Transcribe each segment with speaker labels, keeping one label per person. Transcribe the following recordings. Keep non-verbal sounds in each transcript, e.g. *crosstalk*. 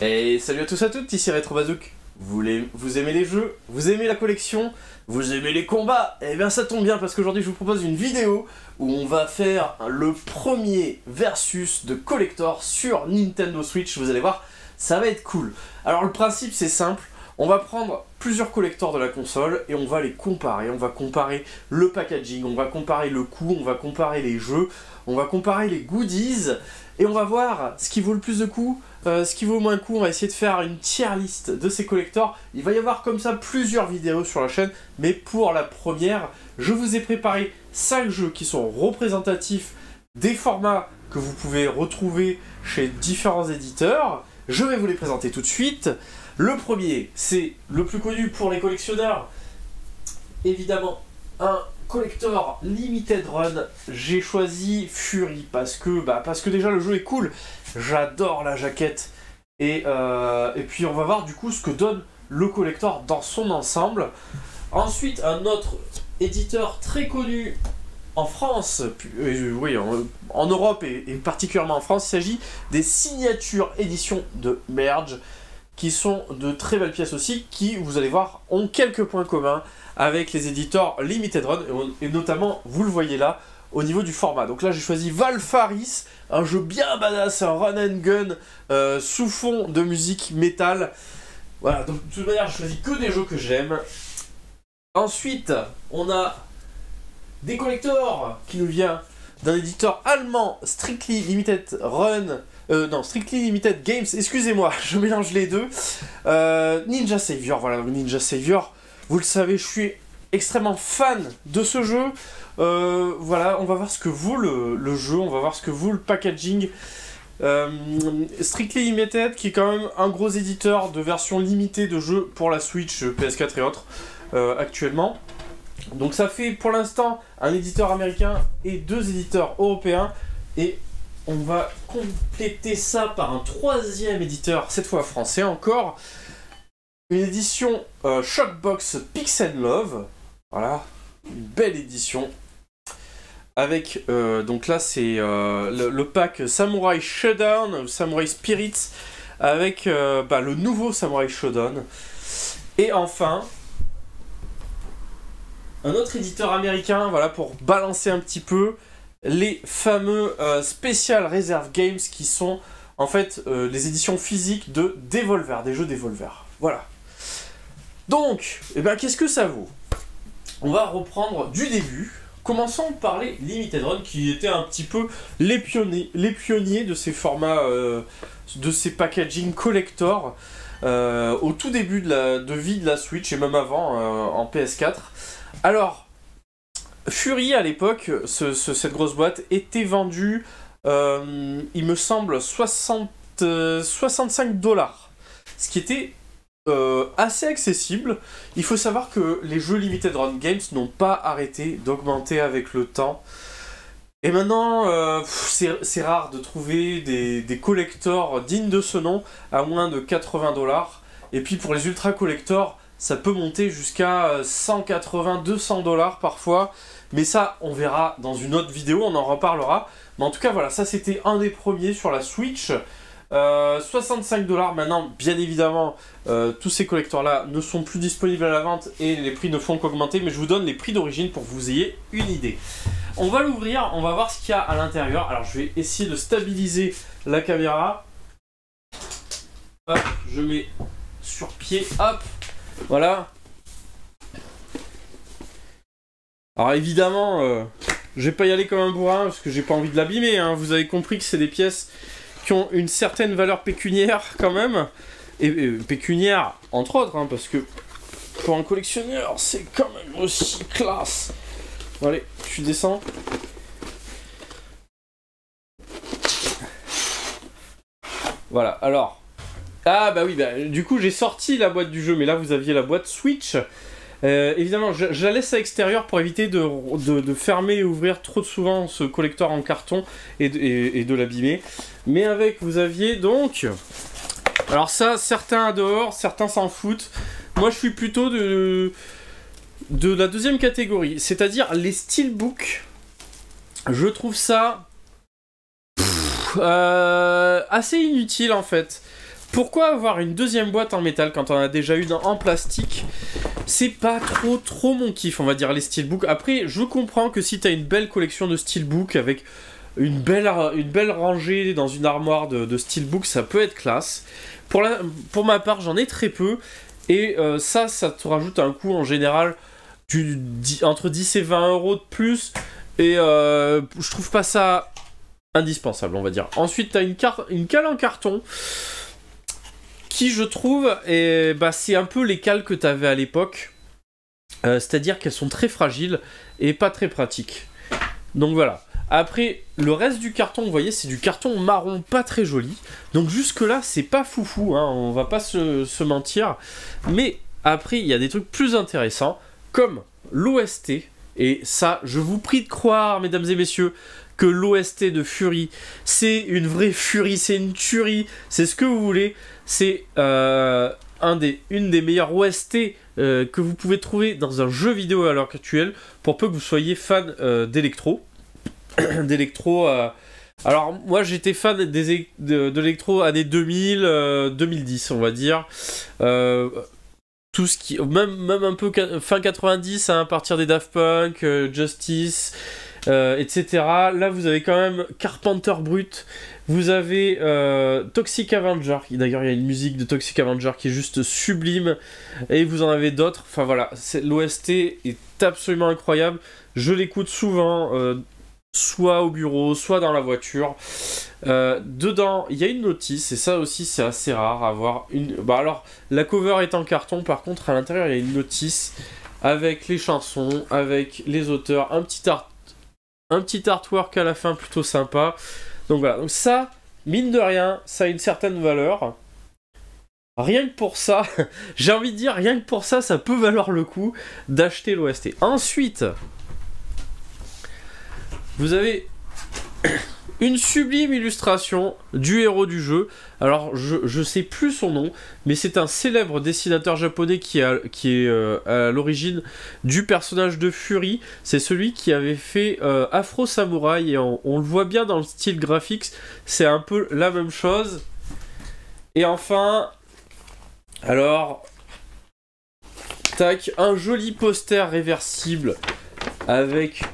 Speaker 1: Et salut à tous à toutes, ici RetroBazook. Vous, vous aimez les jeux, vous aimez la collection, vous aimez les combats Et eh bien ça tombe bien parce qu'aujourd'hui je vous propose une vidéo où on va faire le premier versus de collector sur Nintendo Switch. Vous allez voir, ça va être cool. Alors le principe c'est simple, on va prendre plusieurs collectors de la console et on va les comparer. On va comparer le packaging, on va comparer le coût, on va comparer les jeux, on va comparer les goodies et on va voir ce qui vaut le plus de coût, euh, ce qui vaut moins le coup, on va essayer de faire une tier liste de ces collecteurs. Il va y avoir comme ça plusieurs vidéos sur la chaîne, mais pour la première, je vous ai préparé 5 jeux qui sont représentatifs des formats que vous pouvez retrouver chez différents éditeurs. Je vais vous les présenter tout de suite. Le premier, c'est le plus connu pour les collectionneurs. Évidemment, un collector limited run. J'ai choisi Fury parce que, bah, parce que déjà le jeu est cool J'adore la jaquette. Euh, et, puis on va voir du coup ce que donne le collector dans son ensemble. Ensuite, un autre éditeur très connu en France, euh, oui, en, Europe et, particulièrement en France, il s'agit des signatures éditions de Merge, qui sont de très belles pièces aussi, qui, vous allez voir, ont quelques points communs avec les éditeurs Limited Run, et, et notamment, vous le voyez là, au niveau du format. Donc là, j'ai choisi Valfaris un jeu bien badass, un run and gun euh, sous fond de musique métal. Voilà, donc de toute manière, je choisis que des jeux que j'aime. Ensuite, on a des collectors qui nous vient d'un éditeur allemand, Strictly Limited Run. Euh, non, Strictly Limited Games, excusez-moi, *laughs* je mélange les deux. Euh, Ninja Savior, voilà, le Ninja Savior. Vous le savez, je suis extrêmement fan de ce jeu. Euh, voilà, on va voir ce que vaut le, jeu, on va voir ce que vaut le packaging. Euh, Strictly Limited, qui est quand même un gros éditeur de versions limitées de jeux pour la Switch, PS4 et autres, euh, actuellement. Donc ça fait pour l'instant un éditeur américain et deux éditeurs européens. Et on va compléter ça par un troisième éditeur, cette fois français encore. Une édition Shockbox Pixel Love. Voilà, une belle édition avec, euh, donc là, c'est euh, le, pack Samurai Shodown, Samurai Spirits, avec euh, bah, le nouveau Samurai Shodown. Et enfin, un autre éditeur américain, voilà, pour balancer un petit peu les fameux Special Reserve Games qui sont en fait les éditions physiques de Devolver, des jeux Devolver. Voilà. Donc, eh ben, qu'est-ce que ça vaut On va reprendre du début. Commençons par les Limited Run qui étaient un petit peu les pionniers, les pionniers de ces formats, euh, de ces packaging collector euh, au tout début de, la, de vie de la Switch et même avant euh, en PS4. Alors, Fury à l'époque, cette grosse boîte était vendue, il me semble, 60, 65 dollars. Ce qui était euh, assez accessible. Il faut savoir que les jeux Limited Run Games n'ont pas arrêté d'augmenter avec le temps. Et maintenant, euh, c'est rare de trouver des, des collectors dignes de ce nom à moins de 80 dollars. Et puis pour les ultra collectors, ça peut monter jusqu'à 180, euh, 200 dollars parfois. Mais ça, on verra dans une autre vidéo, on en reparlera. Mais en tout cas, voilà, ça c'était un des premiers sur la Switch. 65 euh, dollars maintenant, bien évidemment, euh, tous ces collecteurs-là ne sont plus disponibles à la vente et les prix ne font qu'augmenter, mais je vous donne les prix d'origine pour que vous ayez une idée. On va l'ouvrir, on va voir ce qu'il y a à l'intérieur. Alors je vais essayer de stabiliser la caméra. Hop, je mets sur pied, hop, voilà. Alors évidemment, euh, je vais pas y aller comme un bourrin parce que j'ai pas envie de l'abîmer, hein. vous avez compris que c'est des pièces qui ont une certaine valeur pécuniaire quand même, et, pécuniaire entre autres, hein, parce que pour un collectionneur, c'est quand même aussi classe. allez, tu descends. Voilà, alors. Ah bah oui, bah, du coup j'ai sorti la boîte du jeu, mais là vous aviez la boîte Switch. Euh, évidemment, je, la laisse à l'extérieur pour éviter de, fermer et ouvrir trop souvent ce collecteur en carton et de, l'abîmer. Mais avec, vous aviez donc... Alors ça, certains adorent, certains s'en foutent. Moi, je suis plutôt de, la deuxième catégorie, c'est-à-dire les steelbooks. Je trouve ça euh, assez inutile en fait. Pourquoi avoir une deuxième boîte en métal quand on a déjà une en plastique c'est pas trop trop mon kiff, on va dire, les steelbooks. Après, je comprends que si t'as une belle collection de steelbooks avec une belle, une belle rangée dans une armoire de, de steelbooks, ça peut être classe. Pour, la, pour ma part, j'en ai très peu. Et euh, ça, ça te rajoute un coût en général entre 10 et 20 euros de plus. Et euh, je trouve pas ça indispensable, on va dire. Ensuite, t'as une, une cale en carton qui je trouve, et bah, c'est un peu les cales que tu avais à l'époque. Euh, c'est-à-dire qu'elles sont très fragiles et pas très pratiques. Donc voilà. Après, le reste du carton, vous voyez, c'est du carton marron pas très joli. Donc jusque-là, c'est pas foufou, hein, on va pas se, mentir. Mais après, il y a des trucs plus intéressants, comme l'OST. Et ça, je vous prie de croire, mesdames et messieurs, que l'OST de Fury, c'est une vraie Fury, c'est une tuerie, c'est ce que vous voulez c'est euh, une des meilleures OST euh, que vous pouvez trouver dans un jeu vidéo à l'heure actuelle, pour peu que vous soyez fan euh, d'électro. *coughs* d'électro. Alors moi j'étais fan des, de, l'électro années 2000, 2010 on va dire. tout ce qui, même, même un peu fin 90 hein, à partir des Daft Punk, Justice, euh, etc. Là, vous avez quand même Carpenter Brut, vous avez euh, Toxic Avenger, d'ailleurs il y a une musique de Toxic Avenger qui est juste sublime, et vous en avez d'autres, enfin voilà, l'OST est absolument incroyable, je l'écoute souvent, euh, soit au bureau, soit dans la voiture. dedans, il y a une notice, et ça aussi c'est assez rare, avoir une... Bah alors, la cover est en carton, par contre à l'intérieur il y a une notice avec les chansons, avec les auteurs, un petit art un petit artwork à la fin plutôt sympa. Donc voilà, donc ça, mine de rien, ça a une certaine valeur. Rien que pour ça, *laughs* j'ai envie de dire, rien que pour ça, ça peut valoir le coup d'acheter l'OST. Ensuite, vous avez une sublime illustration du héros du jeu. Alors, je ne sais plus son nom, mais c'est un célèbre dessinateur japonais qui, a, qui est euh, à l'origine du personnage de Fury. C'est celui qui avait fait euh, Afro Samurai, et on, on le voit bien dans le style graphique, c'est un peu la même chose. Et enfin, alors, tac, un joli poster réversible avec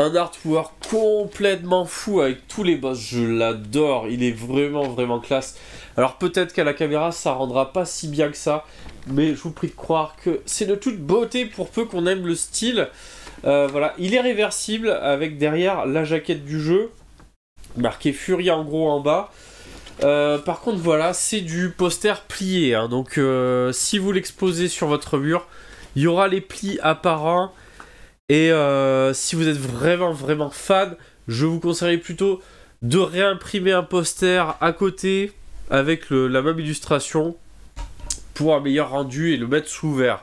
Speaker 1: un artwork complètement fou avec tous les boss. Je l'adore, il est vraiment, vraiment classe. Alors peut-être qu'à la caméra, ça rendra pas si bien que ça, mais je vous prie de croire que c'est de toute beauté pour peu qu'on aime le style. Euh, voilà, il est réversible avec derrière la jaquette du jeu, marqué Fury en gros en bas. Euh, par contre, voilà, c'est du poster plié. Hein. donc, euh, si vous l'exposez sur votre mur, il y aura les plis apparents. Et euh, si vous êtes vraiment, vraiment fan, je vous conseille plutôt de réimprimer un poster à côté avec la même illustration pour un meilleur rendu et le mettre sous verre.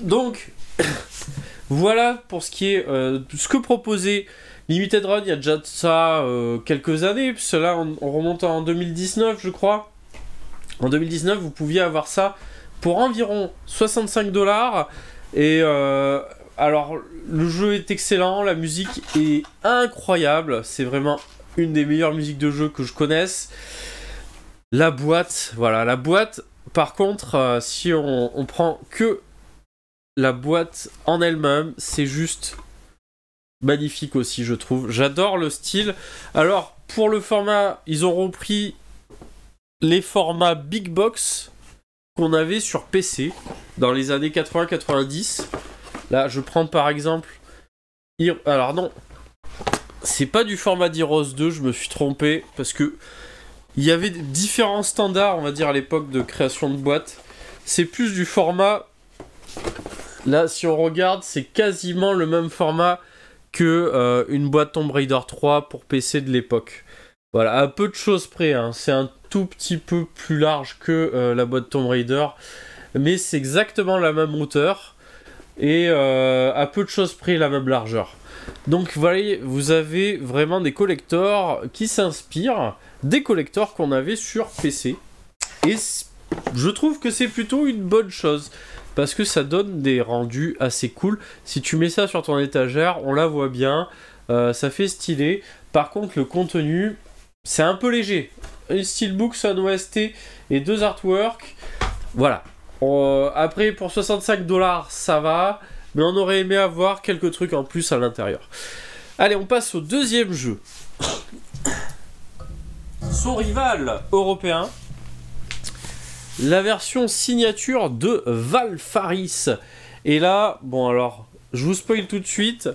Speaker 1: Donc, *coughs* voilà pour ce qui est euh, ce que proposait Limited Run il y a déjà ça euh, quelques années, Cela on, remonte en 2019 je crois. En 2019 vous pouviez avoir ça pour environ 65 dollars et euh, alors, le jeu est excellent, la musique est incroyable. C'est vraiment une des meilleures musiques de jeu que je connaisse. La boîte, voilà, la boîte. Par contre, euh, si on, on, prend que la boîte en elle-même, c'est juste magnifique aussi, je trouve. J'adore le style. Alors, pour le format, ils ont repris les formats Big Box qu'on avait sur PC dans les années 80-90. Là, je prends par exemple. Alors non, c'est pas du format d'Heroes 2, je me suis trompé, parce que il y avait différents standards, on va dire, à l'époque de création de boîte. C'est plus du format. Là, si on regarde, c'est quasiment le même format que euh, une boîte Tomb Raider 3 pour PC de l'époque. Voilà, à peu de choses près, hein. c'est un tout petit peu plus large que euh, la boîte Tomb Raider, mais c'est exactement la même hauteur et euh, à peu de choses près la même largeur. Donc voilà, vous avez vraiment des collecteurs qui s'inspirent des collecteurs qu'on avait sur PC. Et je trouve que c'est plutôt une bonne chose. Parce que ça donne des rendus assez cool. Si tu mets ça sur ton étagère, on la voit bien. Euh, ça fait stylé. Par contre, le contenu, c'est un peu léger. Un steelbook, son OST et deux artworks. Voilà, euh, après, pour 65 dollars, ça va. Mais on aurait aimé avoir quelques trucs en plus à l'intérieur. Allez, on passe au deuxième jeu. Son rival européen. La version signature de Valfaris. Et là, bon alors, je vous spoil tout de suite.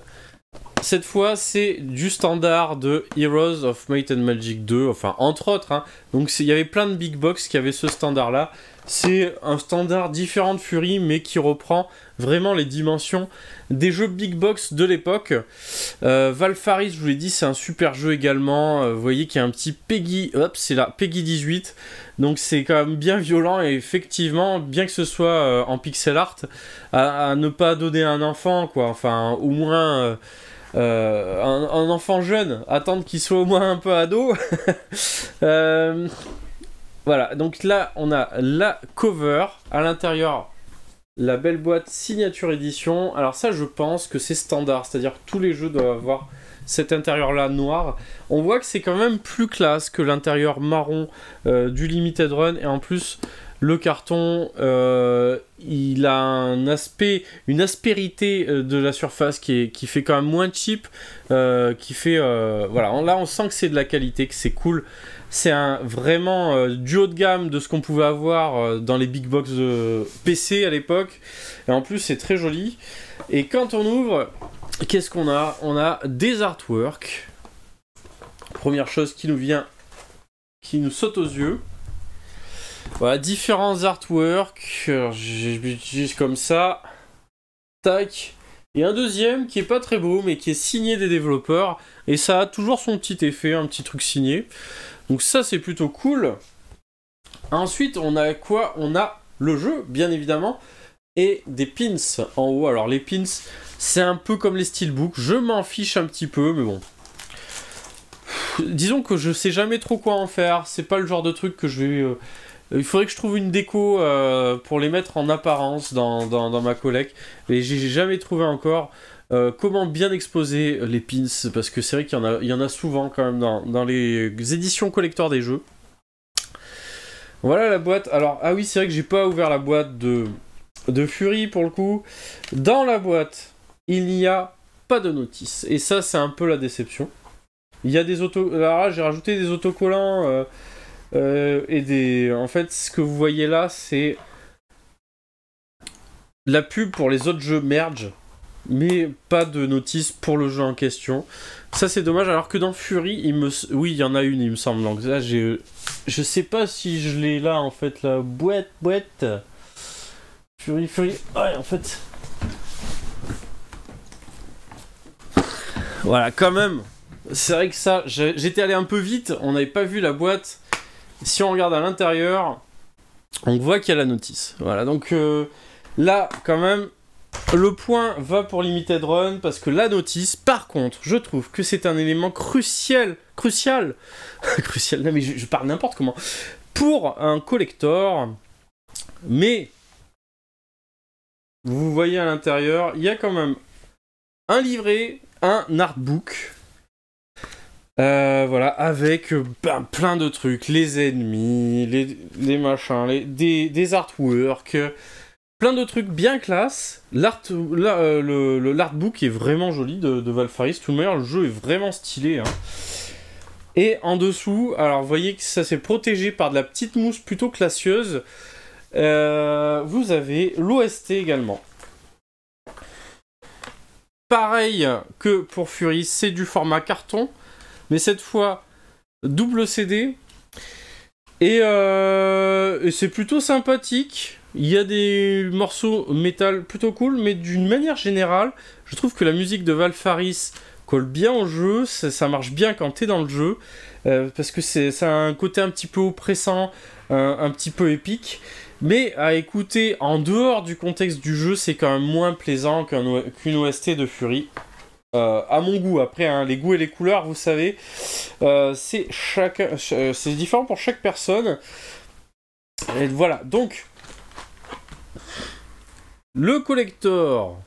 Speaker 1: Cette fois, c'est du standard de Heroes of Might and Magic 2, enfin entre autres. Hein. Donc il y avait plein de big box qui avaient ce standard-là c'est un standard différent de Fury, mais qui reprend vraiment les dimensions des jeux big box de l'époque. Euh, Valfaris, je vous l'ai dit, c'est un super jeu également. Euh, vous voyez qu'il y a un petit Peggy, hop, c'est là, Peggy 18. Donc c'est quand même bien violent et effectivement, bien que ce soit euh, en pixel art, à, ne pas donner à un enfant, quoi. Enfin, au moins. Un, un, enfant jeune, attendre qu'il soit au moins un peu ado. *laughs* Voilà, donc là, on a la cover. À l'intérieur, la belle boîte Signature Edition. Alors ça, je pense que c'est standard, c'est-à-dire que tous les jeux doivent avoir cet intérieur-là noir. On voit que c'est quand même plus classe que l'intérieur marron euh, du Limited Run. Et en plus, le carton, euh, il a un aspect, une aspérité euh, de la surface qui, qui fait quand même moins cheap, qui fait, voilà, là on sent que c'est de la qualité, que c'est cool. C'est un vraiment euh, du haut de gamme de ce qu'on pouvait avoir euh, dans les big box PC à l'époque. Et en plus, c'est très joli. Et quand on ouvre, qu'est-ce qu'on a On a des artworks. Première chose qui nous vient, qui nous saute aux yeux. Voilà, différents artworks. l'utilise comme ça. Tac. Et un deuxième qui est pas très beau, mais qui est signé des développeurs. Et ça a toujours son petit effet, un petit truc signé. Donc ça, c'est plutôt cool. Ensuite, on a quoi On a le jeu, bien évidemment, et des pins en haut. Alors les pins, c'est un peu comme les steelbooks. Je m'en fiche un petit peu, mais bon. Disons que je sais jamais trop quoi en faire. C'est pas le genre de truc que je vais. Euh, il faudrait que je trouve une déco euh, pour les mettre en apparence dans, ma collecte. Mais j'ai jamais trouvé encore. Euh, comment bien exposer euh, les pins Parce que c'est vrai qu'il y, en a, il y en a souvent quand même dans, les éditions collector des jeux. Voilà la boîte. Alors, ah oui, c'est vrai que j'ai pas ouvert la boîte de, de Fury pour le coup. Dans la boîte, il n'y a pas de notice. Et ça, c'est un peu la déception. Il y a des auto. Euh, j'ai rajouté des autocollants. et des. En fait, ce que vous voyez là, c'est. La pub pour les autres jeux Merge mais pas de notice pour le jeu en question. Ça c'est dommage, alors que dans Fury, il me... oui il y en a une il me semble, donc là Je sais pas si je l'ai là en fait, la boîte, boîte. Fury, Fury, ouais en fait... Voilà, quand même, c'est vrai que ça, j'étais allé un peu vite, on n'avait pas vu la boîte. Si on regarde à l'intérieur, on voit qu'il y a la notice. Voilà, donc euh, là, quand même, le point va pour Limited Run parce que la notice, par contre, je trouve que c'est un élément crucial, crucial, *laughs* crucial, non mais je, parle n'importe comment, pour un collector, mais vous voyez à l'intérieur, il y a quand même un livret, un artbook, euh, voilà, avec euh, ben, plein de trucs, les ennemis, les, les machins, des, des artworks, plein de trucs bien classe. L'art, euh, le, l'artbook est vraiment joli de, de Valfaris. Tout le le jeu est vraiment stylé. Hein. Et en dessous, alors vous voyez que ça s'est protégé par de la petite mousse plutôt classieuse. Euh, vous avez l'OST également. Pareil que pour Fury, c'est du format carton, mais cette fois double CD. Euh, et c'est plutôt sympathique. Il y a des morceaux métal plutôt cool, mais d'une manière générale, je trouve que la musique de Valfaris colle bien au jeu, ça, marche bien quand t'es dans le jeu, euh, parce que c'est un côté un petit peu oppressant, un, petit peu épique. Mais à écouter en dehors du contexte du jeu, c'est quand même moins plaisant qu'une OST de Fury. Euh, à mon goût, après, hein, les goûts et les couleurs, vous savez, euh, c'est différent pour chaque personne. voilà, donc le collector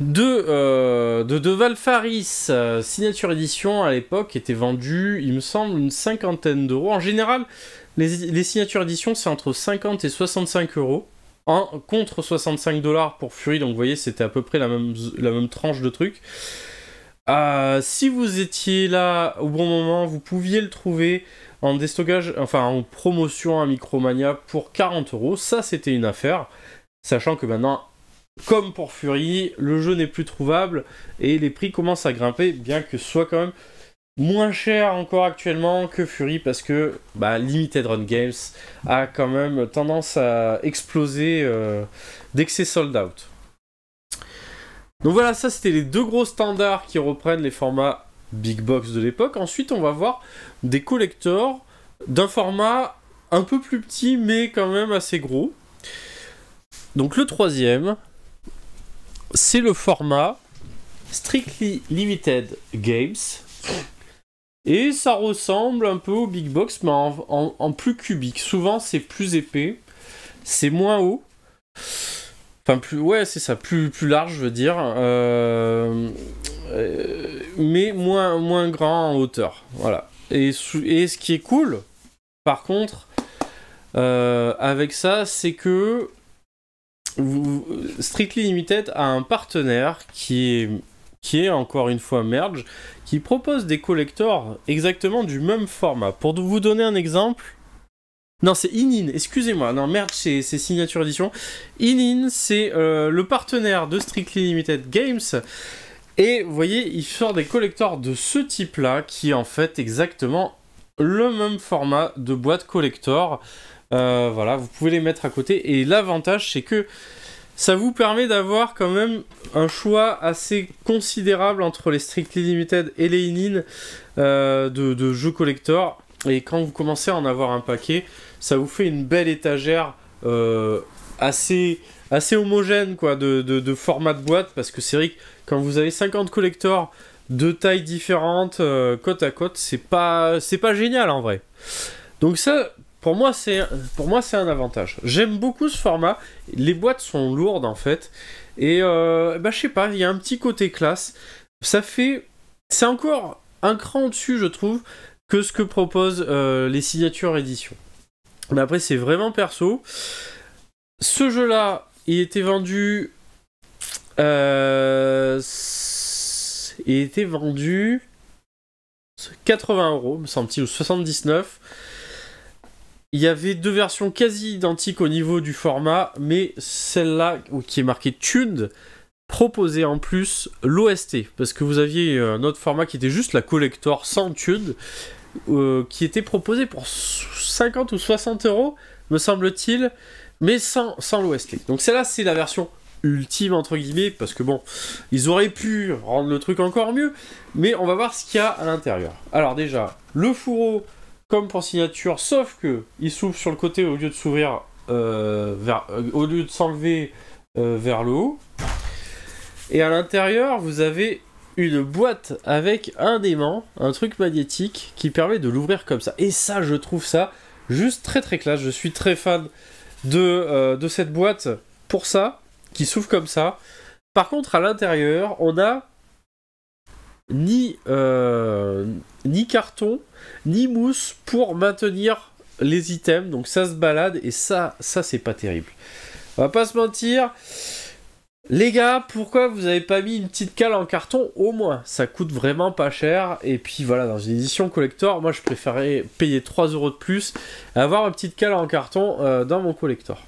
Speaker 1: de, euh, de, Valfaris euh, Signature édition à l'époque était vendu, il me semble, une cinquantaine d'euros. En général, les, signatures éditions, c'est entre 50 et 65 euros. En contre 65 dollars pour Fury, donc vous voyez, c'était à peu près la même, la même tranche de trucs. Euh, si vous étiez là au bon moment, vous pouviez le trouver en déstockage, enfin en promotion à Micromania pour 40 euros. Ça, c'était une affaire. Sachant que maintenant, comme pour Fury, le jeu n'est plus trouvable et les prix commencent à grimper, bien que ce soit quand même moins cher encore actuellement que Fury parce que bah, Limited Run Games a quand même tendance à exploser euh, dès que c'est sold out. Donc voilà, ça c'était les deux gros standards qui reprennent les formats big box de l'époque. Ensuite, on va voir des collectors d'un format un peu plus petit, mais quand même assez gros. Donc le troisième, c'est le format Strictly Limited Games. Et ça ressemble un peu au big box, mais en, en plus cubique. Souvent, c'est plus épais, c'est moins haut. Enfin, plus, ouais, c'est ça, plus, plus large, je veux dire. Euh, euh, mais moins, moins grand en hauteur. Voilà. Et, ce qui est cool, par contre, euh, avec ça, c'est que Strictly Limited a un partenaire qui est, qui est encore une fois Merge, qui propose des collecteurs exactement du même format. Pour vous donner un exemple, non, c'est Inin, excusez-moi. Non, merde, c'est Signature Edition. Inin, c'est euh, le partenaire de Strictly Limited Games. Et vous voyez, il sort des collecteurs de ce type-là, qui est en fait exactement le même format de boîte collector. Euh, voilà, vous pouvez les mettre à côté. Et l'avantage, c'est que ça vous permet d'avoir quand même un choix assez considérable entre les Strictly Limited et les Inin euh, de, de jeux collector et quand vous commencez à en avoir un paquet, ça vous fait une belle étagère euh, assez, assez homogène quoi, de, format de boîte. Parce que c'est vrai que quand vous avez 50 collecteurs de tailles différentes, euh, côte à côte, c'est pas, c'est pas génial en vrai. Donc ça, pour moi, c'est, pour moi, c'est un avantage. J'aime beaucoup ce format. Les boîtes sont lourdes en fait. Et euh, bah, je sais pas, il y a un petit côté classe. Ça fait. C'est encore un cran au-dessus, je trouve, que ce que proposent euh, les signatures éditions. Mais après, c'est vraiment perso. Ce jeu-là, il était vendu. Euh, il était vendu 80 euros, me semble-t-il, ou 79. Il y avait deux versions quasi identiques au niveau du format, mais celle-là, qui est marquée Tuned, proposait en plus l'OST, parce que vous aviez euh, un autre format qui était juste la collector sans Tuned, euh, qui était proposé pour 50 ou 60 euros, me semble-t-il, mais sans, sans Donc celle-là, c'est la version ultime, entre guillemets, parce que bon, ils auraient pu rendre le truc encore mieux, mais on va voir ce qu'il y a à l'intérieur. Alors déjà, le fourreau, comme pour signature, sauf que il s'ouvre sur le côté au lieu de s'ouvrir euh, euh, au lieu de s'enlever vers le haut. Et à l'intérieur, vous avez une boîte avec un aimant, un truc magnétique qui permet de l'ouvrir comme ça. Et ça, je trouve ça juste très très classe. Je suis très fan de, euh, de cette boîte pour ça, qui s'ouvre comme ça. Par contre, à l'intérieur, on a ni, euh, ni carton, ni mousse pour maintenir les items. Donc ça se balade et ça, ça c'est pas terrible. On va pas se mentir. Les gars, pourquoi vous avez pas mis une petite cale en carton au moins Ça coûte vraiment pas cher. Et puis voilà, dans une édition collector, moi je préférais payer 3 euros de plus, avoir une petite cale en carton euh, dans mon collector.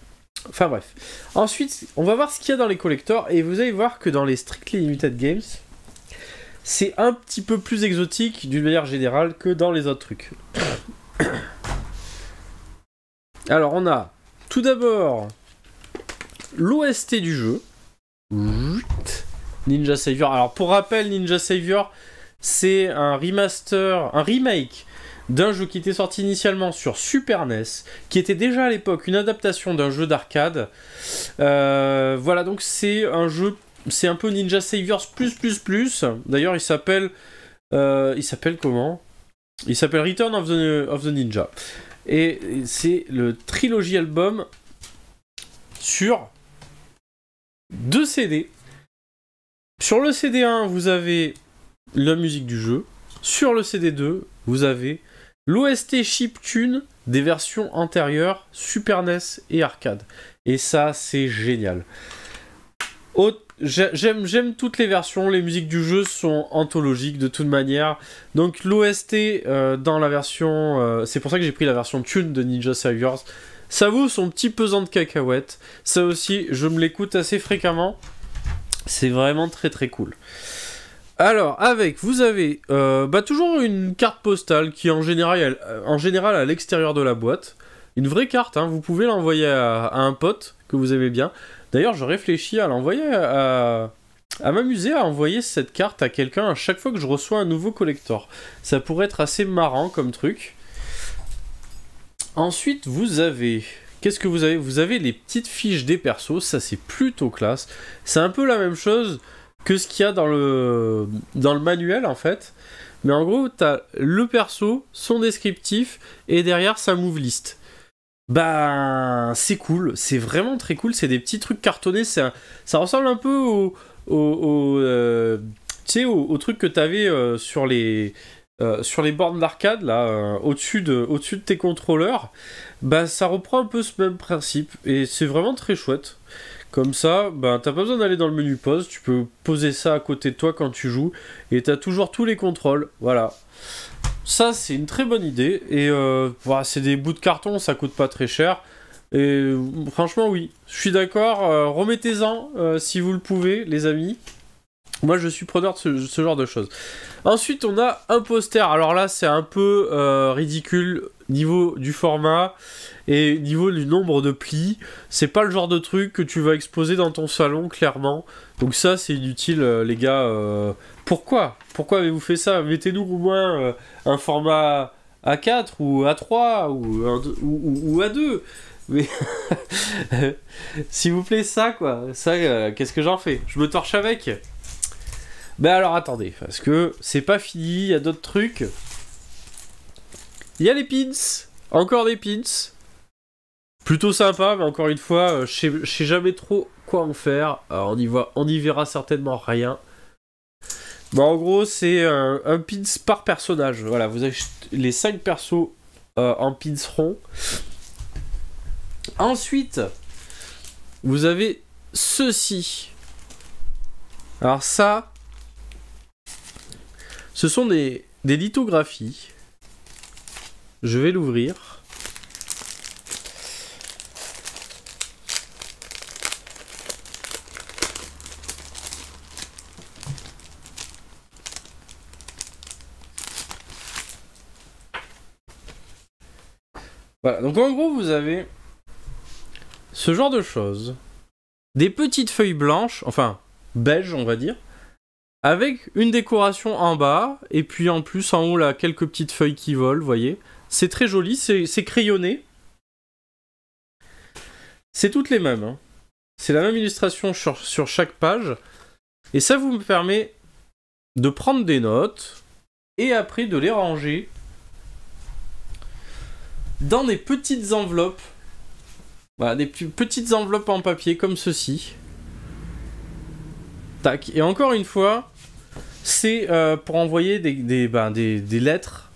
Speaker 1: Enfin bref. Ensuite, on va voir ce qu'il y a dans les collectors. Et vous allez voir que dans les Strictly Limited Games, c'est un petit peu plus exotique d'une manière générale que dans les autres trucs. *coughs* Alors on a tout d'abord l'OST du jeu Ninja Savior. Alors pour rappel, Ninja Savior, c'est un remaster, un remake d'un jeu qui était sorti initialement sur Super NES, qui était déjà à l'époque une adaptation d'un jeu d'arcade. Euh, voilà, donc c'est un jeu, c'est un peu Ninja Saviors plus plus plus. D'ailleurs, il s'appelle, euh, il s'appelle comment Il s'appelle Return of the, of the Ninja. Et c'est le trilogie album sur deux CD. Sur le CD1, vous avez la musique du jeu. Sur le CD2, vous avez l'OST tune des versions antérieures Super NES et arcade. Et ça, c'est génial. J'aime, j'aime toutes les versions, les musiques du jeu sont anthologiques de toute manière. Donc l'OST euh, dans la version... Euh, c'est pour ça que j'ai pris la version tune de Ninja Saviors ça vaut son petit pesant de cacahuètes. Ça aussi, je me l'écoute assez fréquemment. C'est vraiment très très cool. Alors, avec, vous avez euh, bah, toujours une carte postale qui en général, euh, en général à l'extérieur de la boîte. Une vraie carte, hein. vous pouvez l'envoyer à, un pote que vous aimez bien. D'ailleurs, je réfléchis à l'envoyer à m'amuser à envoyer cette carte à quelqu'un à chaque fois que je reçois un nouveau collector. Ça pourrait être assez marrant comme truc. Ensuite, vous avez qu'est-ce que vous avez Vous avez les petites fiches des persos, ça c'est plutôt classe. C'est un peu la même chose que ce qu'il y a dans le, dans le manuel en fait. Mais en gros, tu as le perso, son descriptif, et derrière sa move list. Ben, c'est cool, c'est vraiment très cool, c'est des petits trucs cartonnés, ça ressemble un peu au, au, au, euh, truc que tu avais euh, sur les, euh, sur les bornes d'arcade, là, euh, au-dessus de, tes contrôleurs, bah, ça reprend un peu ce même principe. Et c'est vraiment très chouette. Comme ça, bah, t'as pas besoin d'aller dans le menu pause, tu peux poser ça à côté de toi quand tu joues, et t'as toujours tous les contrôles. Voilà. Ça, c'est une très bonne idée. Et euh, bah, c'est des bouts de carton, ça coûte pas très cher. Et euh, franchement, oui, je suis d'accord. remettez-en si vous le pouvez, les amis. Moi, je suis preneur de ce, genre de choses. Ensuite, on a un poster. Alors là, c'est un peu euh, ridicule niveau du format et niveau du nombre de plis. C'est pas le genre de truc que tu vas exposer dans ton salon, clairement. Donc ça, c'est inutile, euh, les gars. Euh. pourquoi Pourquoi avez-vous fait ça Mettez-nous au moins un format A4 ou A3 ou, A2. Mais *laughs* s'il vous plaît, ça quoi, ça, qu'est-ce que j'en fais Je me torche avec. Mais ben alors attendez, parce que c'est pas fini, il y a d'autres trucs. Il y a les pins, encore des pins. Plutôt sympa, mais encore une fois, euh, je sais jamais trop quoi en faire. Euh, on y on y verra certainement rien. Bon, en gros, c'est un, pins par personnage. Voilà, vous avez les 5 persos euh, en pins ronds. Ensuite, vous avez ceci. Alors ça, ce sont des, lithographies. Je vais l'ouvrir. Voilà, donc en gros, vous avez ce genre de choses. Des petites feuilles blanches, enfin, beige, on va dire, avec une décoration en bas, et puis en plus en haut là, quelques petites feuilles qui volent, vous voyez. C'est très joli, c'est crayonné. C'est toutes les mêmes. Hein. C'est la même illustration sur, chaque page. Et ça vous permet de prendre des notes, et après de les ranger dans des petites enveloppes. Voilà, des petites enveloppes en papier comme ceci. Tac. Et encore une fois, c'est euh, pour envoyer des, des, ben, des, lettres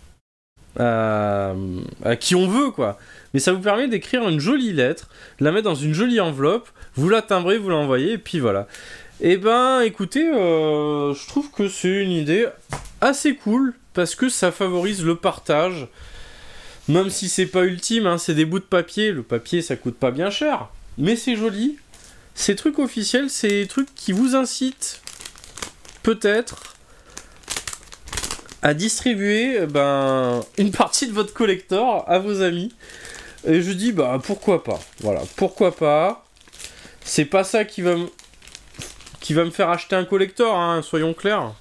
Speaker 1: euh, à, qui on veut, quoi. Mais ça vous permet d'écrire une jolie lettre, la mettre dans une jolie enveloppe, vous la timbrez, vous l'envoyez, et puis voilà. Eh ben, écoutez, euh, je trouve que c'est une idée assez cool parce que ça favorise le partage. Même si c'est pas ultime, hein, c'est des bouts de papier. Le papier, ça coûte pas bien cher, mais c'est joli. Ces trucs officiels, c'est des trucs qui vous incitent peut-être à distribuer eh ben, une partie de votre collector à vos amis. Et je dis, bah pourquoi pas Voilà, pourquoi pas C'est pas ça qui va, me... qui va me faire acheter un collector, hein, soyons clairs.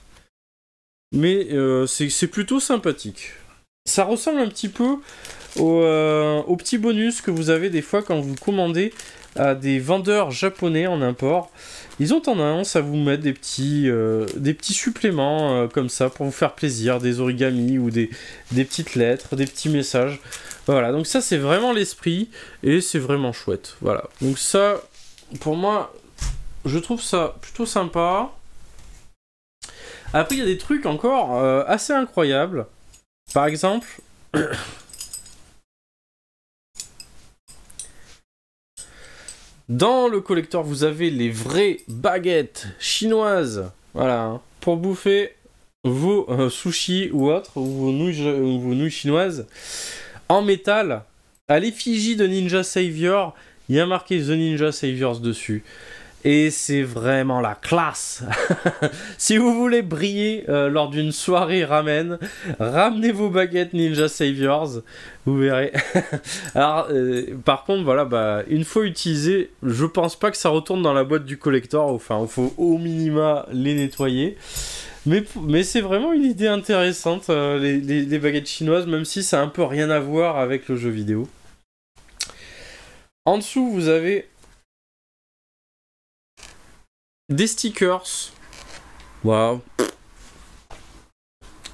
Speaker 1: Mais euh, c'est plutôt sympathique. Ça ressemble un petit peu au, euh, au petit bonus que vous avez des fois quand vous commandez à des vendeurs japonais en import. Ils ont tendance à vous mettre des petits, euh, des petits suppléments euh, comme ça pour vous faire plaisir, des origamis ou des, petites lettres, des petits messages. Voilà, donc ça c'est vraiment l'esprit et c'est vraiment chouette. Voilà, donc ça, pour moi, je trouve ça plutôt sympa. Après, il y a des trucs encore euh, assez incroyables. Par exemple, *clears throat* Dans le collector, vous avez les vraies baguettes chinoises. Voilà, hein. pour bouffer vos euh, sushis ou autres, ou vos nouilles, euh, vos nouilles chinoises, en métal, à l'effigie de Ninja Savior, il y a marqué The Ninja Saviors dessus. Et c'est vraiment la classe. *laughs* si vous voulez briller euh, lors d'une soirée ramen, ramenez vos baguettes Ninja Saviors. Vous verrez. *laughs* Alors, euh, par contre, voilà, bah, une fois utilisé, je pense pas que ça retourne dans la boîte du collector. Enfin, il faut au minima les nettoyer. Mais, mais c'est vraiment une idée intéressante, euh, les, baguettes chinoises, même si ça a un peu rien à voir avec le jeu vidéo. En dessous, vous avez des stickers. Waouh.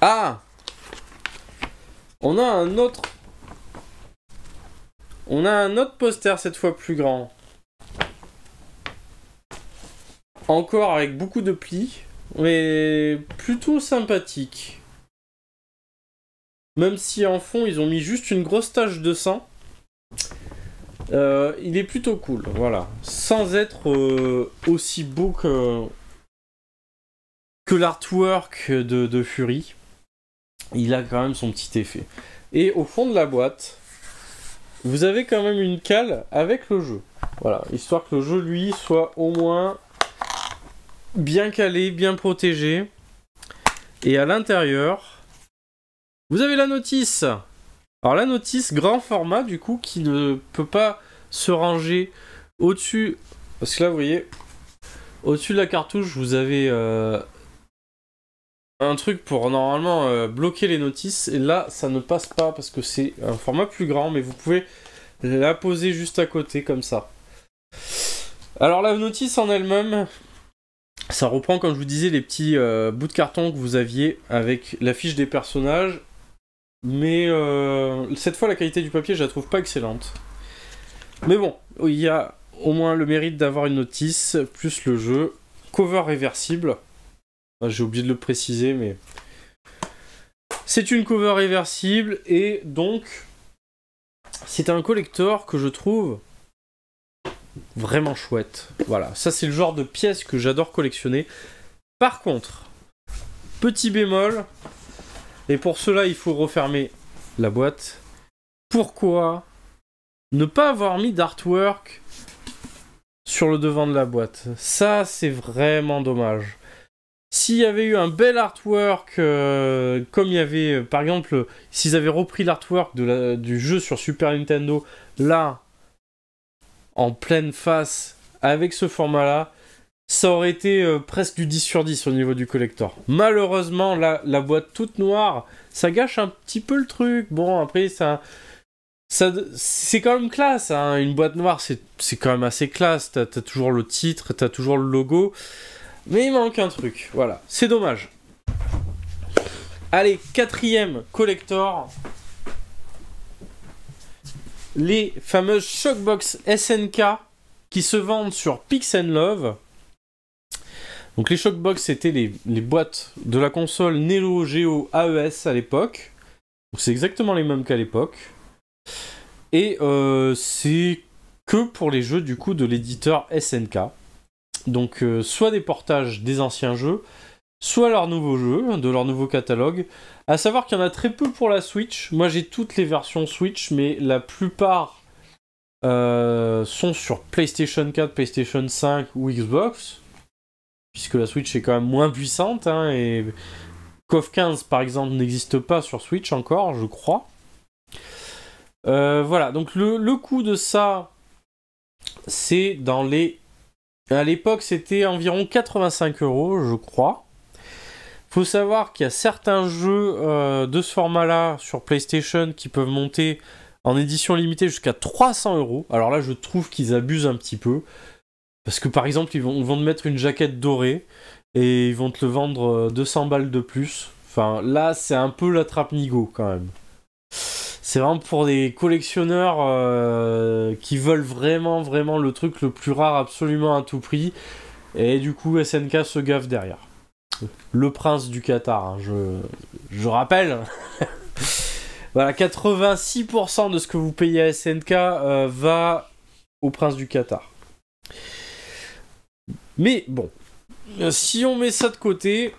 Speaker 1: Ah On a un autre... On a un autre poster, cette fois plus grand. Encore avec beaucoup de plis, mais plutôt sympathique. Même si en fond, ils ont mis juste une grosse tache de sang. Euh, il est plutôt cool, voilà. Sans être euh, aussi beau que, que l'artwork de, de, Fury, il a quand même son petit effet. Et au fond de la boîte, vous avez quand même une cale avec le jeu. Voilà, histoire que le jeu, lui, soit au moins bien calé, bien protégé. Et à l'intérieur, vous avez la notice alors la notice grand format du coup qui ne peut pas se ranger au-dessus, parce que là vous voyez, au-dessus de la cartouche vous avez euh, un truc pour normalement euh, bloquer les notices et là ça ne passe pas parce que c'est un format plus grand mais vous pouvez la poser juste à côté comme ça. Alors la notice en elle-même, ça reprend comme je vous disais les petits euh, bouts de carton que vous aviez avec la fiche des personnages mais euh, cette fois, la qualité du papier, je la trouve pas excellente. Mais bon, il y a au moins le mérite d'avoir une notice, plus le jeu. Cover réversible. Ah, j'ai oublié de le préciser, mais... C'est une cover réversible, et donc... C'est un collector que je trouve vraiment chouette. Voilà, ça c'est le genre de pièce que j'adore collectionner. Par contre, petit bémol, et pour cela, il faut refermer la boîte. Pourquoi ne pas avoir mis d'artwork sur le devant de la boîte Ça, c'est vraiment dommage. S'il y avait eu un bel artwork, euh, comme il y avait, euh, par exemple, s'ils avaient repris l'artwork du jeu sur Super Nintendo, là, en pleine face, avec ce format-là, ça aurait été euh, presque du 10 sur 10 au niveau du collector. Malheureusement, la, boîte toute noire, ça gâche un petit peu le truc. Bon, après, ça. c'est quand même classe, hein. une boîte noire, c'est quand même assez classe. T'as toujours le titre, t'as toujours le logo. Mais il manque un truc, voilà. C'est dommage. Allez, quatrième collector. Les fameuses Shockbox SNK qui se vendent sur Pix Love. Donc les Shockbox, c'était les, boîtes de la console Nelo Geo AES à l'époque. C'est exactement les mêmes qu'à l'époque. Et euh, c'est que pour les jeux du coup de l'éditeur SNK. Donc euh, soit des portages des anciens jeux, soit leurs nouveaux jeux, de leur nouveau catalogue. À savoir qu'il y en a très peu pour la Switch. Moi j'ai toutes les versions Switch, mais la plupart euh, sont sur PlayStation 4, PlayStation 5 ou Xbox puisque la Switch est quand même moins puissante. Hein, et KOF 15, par exemple, n'existe pas sur Switch encore, je crois. Euh, voilà, donc le, coût de ça, c'est dans les. À l'époque, c'était environ 85 euros, je crois. Faut savoir qu'il y a certains jeux euh, de ce format-là sur PlayStation qui peuvent monter en édition limitée jusqu'à 300 euros. Alors là, je trouve qu'ils abusent un petit peu. Parce que par exemple, ils vont, te mettre une jaquette dorée et ils vont te le vendre 200 euh, balles de plus. Enfin, là, c'est un peu lattrape trappe Nigo quand même. C'est vraiment pour des collectionneurs euh, qui veulent vraiment, vraiment le truc le plus rare absolument à tout prix. Et du coup, SNK se gaffe derrière. Le prince du Qatar, hein, je, je rappelle. *laughs* voilà, 86% de ce que vous payez à SNK euh, va au prince du Qatar. Mais bon, euh, si on met ça de côté,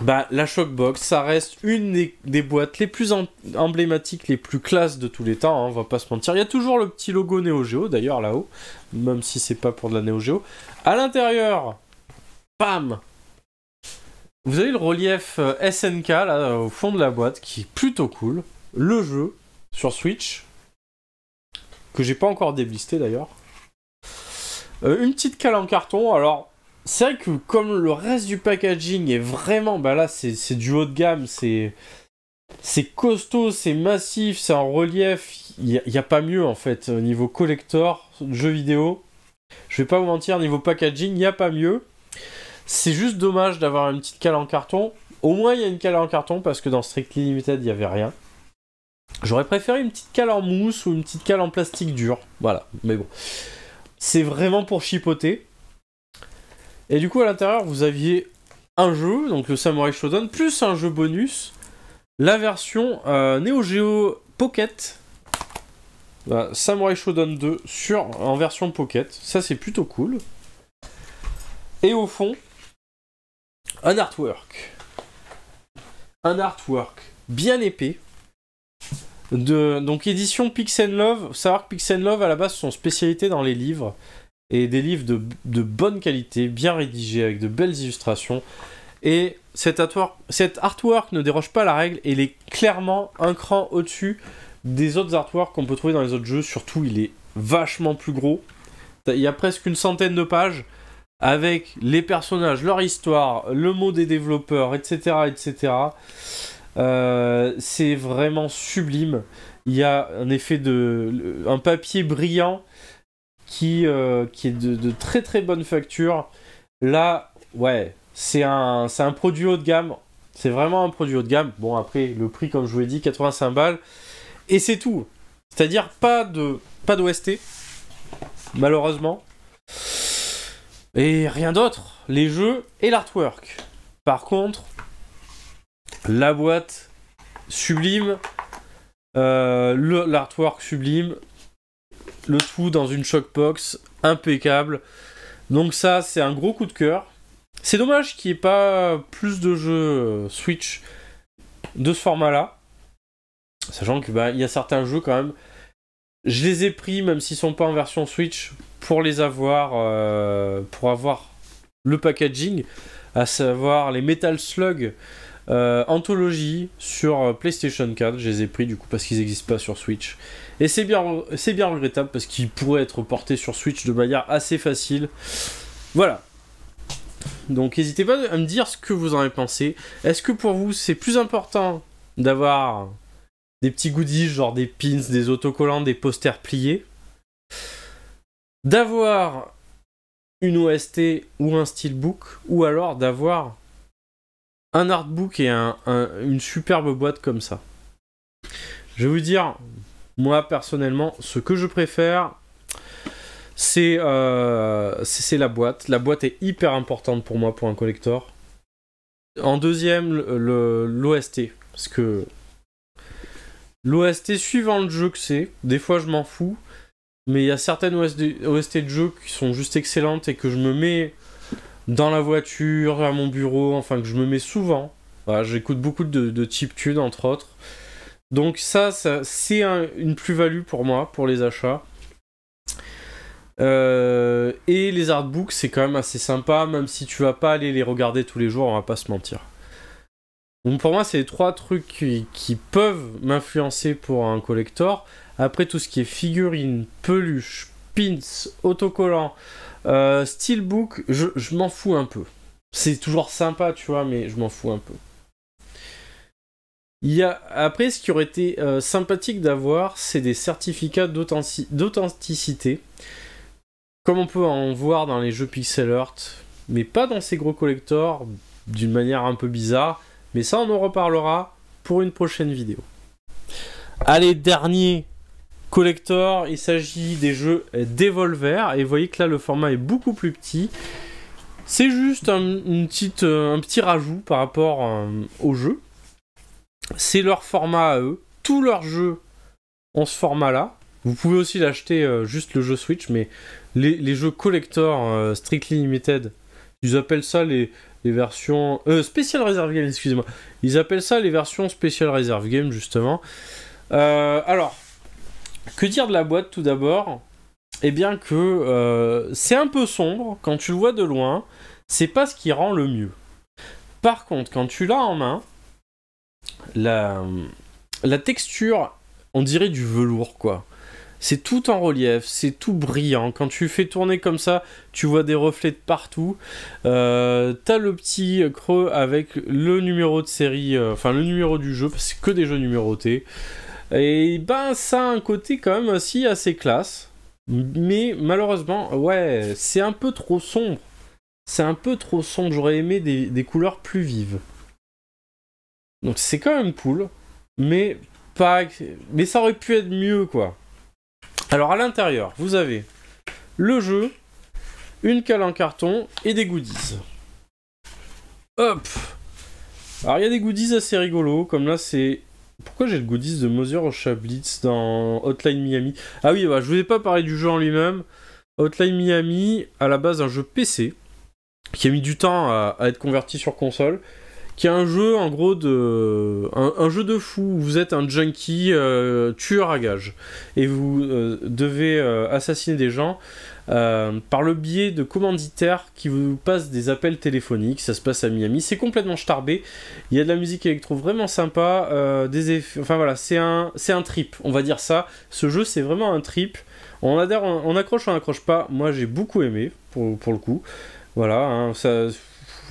Speaker 1: bah, la Shockbox, ça reste une des, boîtes les plus emblématiques, les plus classes de tous les temps, hein, on va pas se mentir. Il y a toujours le petit logo Neo Geo, d'ailleurs, là-haut, même si c'est pas pour de la Neo Geo. À l'intérieur, bam Vous avez le relief euh, SNK, là, au fond de la boîte, qui est plutôt cool. Le jeu, sur Switch, que j'ai pas encore déblisté, d'ailleurs. Euh, une petite cale en carton. Alors, c'est vrai que comme le reste du packaging est vraiment. Bah là, c'est du haut de gamme. C'est. C'est costaud, c'est massif, c'est en relief. Il n'y a, pas mieux en fait. Au niveau collector, jeu vidéo, je vais pas vous mentir, niveau packaging, il n'y a pas mieux. C'est juste dommage d'avoir une petite cale en carton. Au moins, il y a une cale en carton parce que dans Strictly Limited, il n'y avait rien. J'aurais préféré une petite cale en mousse ou une petite cale en plastique dur. Voilà, mais bon. C'est vraiment pour chipoter. Et du coup, à l'intérieur, vous aviez un jeu, donc le Samurai Shodown, plus un jeu bonus, la version euh, Neo Geo Pocket. Bah, Samurai Shodown 2 sur, en version Pocket. Ça, c'est plutôt cool. Et au fond, un artwork. Un artwork bien épais, donc édition Pix Love. savoir que Pix Love à la base sont spécialités dans les livres et des livres de, bonne qualité, bien rédigés avec de belles illustrations. Et cet artwork, artwork ne déroge pas la règle et il est clairement un cran au-dessus des autres artworks qu'on peut trouver dans les autres jeux. Surtout, il est vachement plus gros. Il y a presque une centaine de pages avec les personnages, leur histoire, le mot des développeurs, etc. etc. Euh, c'est vraiment sublime. Il y a un effet de. un papier brillant qui, euh, qui est de, très très bonne facture. Là, ouais, c'est un, c'est un produit haut de gamme. C'est vraiment un produit haut de gamme. Bon, après, le prix, comme je vous l'ai dit, 85 balles. Et c'est tout. C'est-à-dire pas de pas d'OST, malheureusement. Et rien d'autre. Les jeux et l'artwork. Par contre, la boîte sublime, euh, l'artwork sublime, le tout dans une shockbox impeccable. Donc ça, c'est un gros coup de cœur. C'est dommage qu'il n'y ait pas plus de jeux euh, Switch de ce format-là. Sachant qu'il bah, y a certains jeux quand même. Je les ai pris, même s'ils sont pas en version Switch, pour les avoir, euh, pour avoir le packaging, à savoir les Metal Slug, euh, anthologie sur euh, PlayStation 4, je les ai pris du coup parce qu'ils n'existent pas sur Switch. Et c'est bien, c'est bien regrettable parce qu'ils pourraient être portés sur Switch de manière assez facile. Voilà. Donc n'hésitez pas à me dire ce que vous en avez pensé. Est-ce que pour vous c'est plus important d'avoir des petits goodies, genre des pins, des autocollants, des posters pliés D'avoir une OST ou un steelbook Ou alors d'avoir un artbook et un, une superbe boîte comme ça. Je vais vous dire, moi personnellement, ce que je préfère, c'est euh, la boîte. La boîte est hyper importante pour moi pour un collector. En deuxième, l'OST. Le, parce que l'OST, suivant le jeu que c'est, des fois je m'en fous, mais il y a certaines OST, OST de jeux qui sont juste excellentes et que je me mets dans la voiture, à mon bureau, enfin que je me mets souvent. J'écoute beaucoup de, de type entre autres. Donc ça, c'est une plus-value pour moi, pour les achats. Euh, et les artbooks, c'est quand même assez sympa, même si tu vas pas aller les regarder tous les jours, on va pas se mentir. Donc pour moi, c'est les trois trucs qui, qui peuvent m'influencer pour un collector. Après, tout ce qui est figurines, peluches, pins, autocollants, euh, Steelbook, je, m'en fous un peu. C'est toujours sympa, tu vois, mais je m'en fous un peu. Il a, après, ce qui aurait été euh, sympathique d'avoir, c'est des certificats d'authenticité, comme on peut en voir dans les jeux pixel art, mais pas dans ces gros collectors, d'une manière un peu bizarre, mais ça on en reparlera pour une prochaine vidéo. Allez, dernier collector. Il s'agit des jeux Devolver. Et vous voyez que là, le format est beaucoup plus petit. C'est juste un, une petite, euh, un petit rajout par rapport euh, au jeu. C'est leur format à eux. Tous leurs jeux ont ce format-là. Vous pouvez aussi l'acheter euh, juste le jeu Switch, mais les, jeux collector strictly limited, ils appellent ça les, versions euh, Special Reserve Game, excusez-moi. Ils appellent ça les versions Special Reserve Game justement. alors, que dire de la boîte tout d'abord Eh bien que euh, c'est un peu sombre, quand tu le vois de loin, c'est pas ce qui rend le mieux. Par contre, quand tu l'as en main, la, texture, on dirait du velours quoi. C'est tout en relief, c'est tout brillant. Quand tu fais tourner comme ça, tu vois des reflets de partout. Euh, t'as le petit creux avec le numéro de série, euh, enfin le numéro du jeu, parce que c'est que des jeux numérotés. Et ben, ça a un côté quand même aussi assez classe. Mais malheureusement, ouais, c'est un peu trop sombre. C'est un peu trop sombre. J'aurais aimé des, couleurs plus vives. Donc c'est quand même cool. Mais pas. Mais ça aurait pu être mieux, quoi. Alors à l'intérieur, vous avez le jeu, une cale en carton et des goodies. Hop Alors il y a des goodies assez rigolos, comme là c'est pourquoi j'ai le goodies de Mosier Osha Blitz dans Hotline Miami Ah oui, bah, je ne vous ai pas parlé du jeu en lui-même. Hotline Miami, à la base un jeu PC, qui a mis du temps à être converti sur console, qui est un jeu en gros de un, jeu de fou. où Vous êtes un junkie euh, tueur à gage. et vous euh, devez euh, assassiner des gens par le biais de commanditaires qui vous passent des appels téléphoniques. Ça se passe à Miami. C'est complètement starbé. Il y a de la musique électro vraiment sympa. des Enfin voilà, c'est un c'est un trip. On va dire ça. Ce jeu c'est vraiment un trip. On adhère, on, on accroche, on accroche pas. Moi j'ai beaucoup aimé pour, le coup. Voilà, hein, ça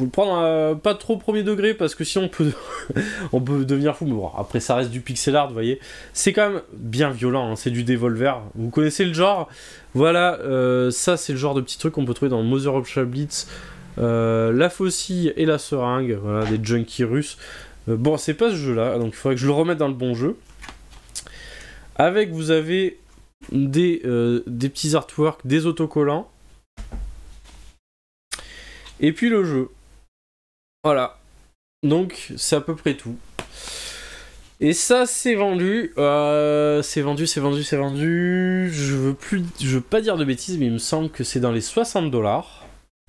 Speaker 1: le prendre euh, pas trop premier degré parce que si on peut, *laughs* on peut devenir fou. Mais bon, après ça reste du pixel art, vous voyez. C'est quand même bien violent, hein, c'est du Devolver. Vous connaissez le genre Voilà, euh, ça c'est le genre de petits trucs qu'on peut trouver dans Mother of Shablitz, euh, la faucille et la seringue, voilà, des junkies russes. bon, c'est pas ce jeu-là, donc il faudrait que je le remette dans le bon jeu. Avec, vous avez des, des petits artworks, des autocollants. Et puis le jeu. Voilà. Donc, c'est à peu près tout. Et ça, c'est vendu. Euh, c'est vendu, c'est vendu, c'est vendu. Je veux plus, je veux pas dire de bêtises, mais il me semble que c'est dans les 60 dollars.